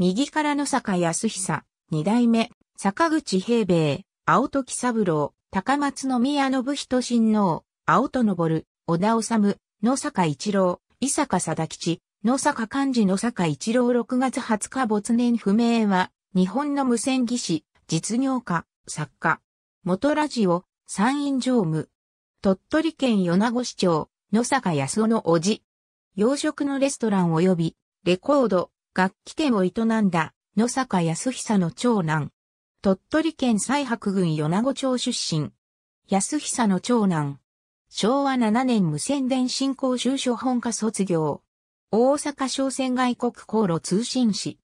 右から野坂康久、二代目、坂口平兵衛、青時三郎、高松宮信人親王、青戸昇、小田治、野坂一郎、伊坂貞吉、野坂漢字野坂一郎6月20日没年不明は、日本の無線技師、実業家、作家、元ラジオ、参院常務、鳥取県米子市長、野坂康夫の叔父、洋食のレストラン及び、レコード、楽器店を営んだ野坂康久の長男。鳥取県西白郡米子町出身。安久の長男。昭和7年無線電信興修書本科卒業。大阪商船外国航路通信士。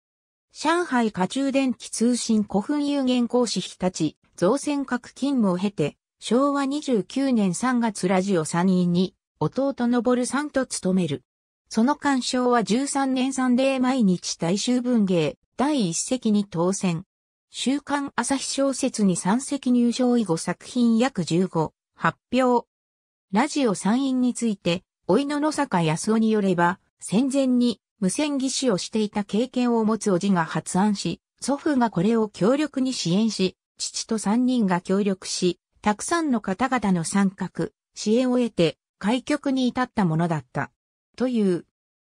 上海家中電気通信古墳有限講師日立、造船各勤務を経て、昭和29年3月ラジオ3院に、弟昇さんと務める。その干渉は13年3例毎日大衆文芸第一席に当選。週刊朝日小説に3席入賞以後作品約15、発表。ラジオ参院について、おいの野坂康夫によれば、戦前に無線技師をしていた経験を持つおじが発案し、祖父がこれを強力に支援し、父と3人が協力し、たくさんの方々の参画、支援を得て、開局に至ったものだった。という。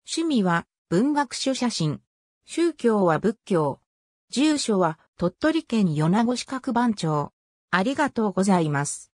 趣味は文学書写真。宗教は仏教。住所は鳥取県米子市各番町。ありがとうございます。